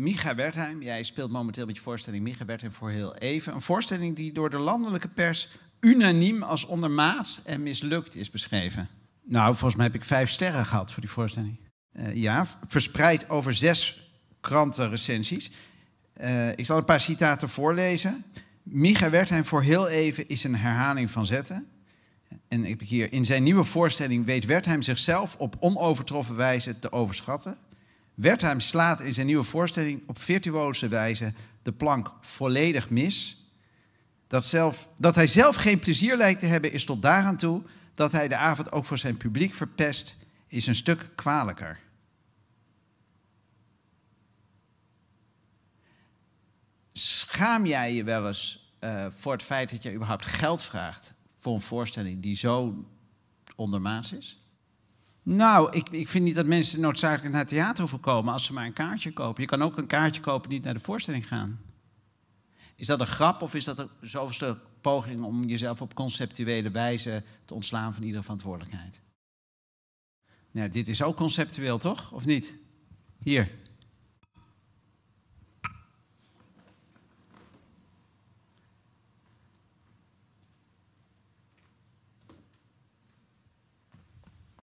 Micha Wertheim. Jij speelt momenteel met je voorstelling Micha Wertheim voor heel even. Een voorstelling die door de landelijke pers unaniem als ondermaats en mislukt is beschreven. Nou, volgens mij heb ik vijf sterren gehad voor die voorstelling. Eh, ja, verspreid over zes krantenrecensies. Eh, ik zal een paar citaten voorlezen. Micha Wertheim voor heel even is een herhaling van zetten. En ik heb hier, in zijn nieuwe voorstelling weet Wertheim zichzelf op onovertroffen wijze te overschatten. Wertheim slaat in zijn nieuwe voorstelling op virtuoze wijze de plank volledig mis. Dat, zelf, dat hij zelf geen plezier lijkt te hebben is tot daaraan toe dat hij de avond ook voor zijn publiek verpest, is een stuk kwalijker. Schaam jij je wel eens eh, voor het feit dat je überhaupt geld vraagt voor een voorstelling die zo ondermaats is? Nou, ik, ik vind niet dat mensen noodzakelijk naar het theater hoeven komen als ze maar een kaartje kopen. Je kan ook een kaartje kopen niet naar de voorstelling gaan. Is dat een grap of is dat een zoveelste poging om jezelf op conceptuele wijze te ontslaan van iedere verantwoordelijkheid? Nou, dit is ook conceptueel, toch? Of niet? Hier.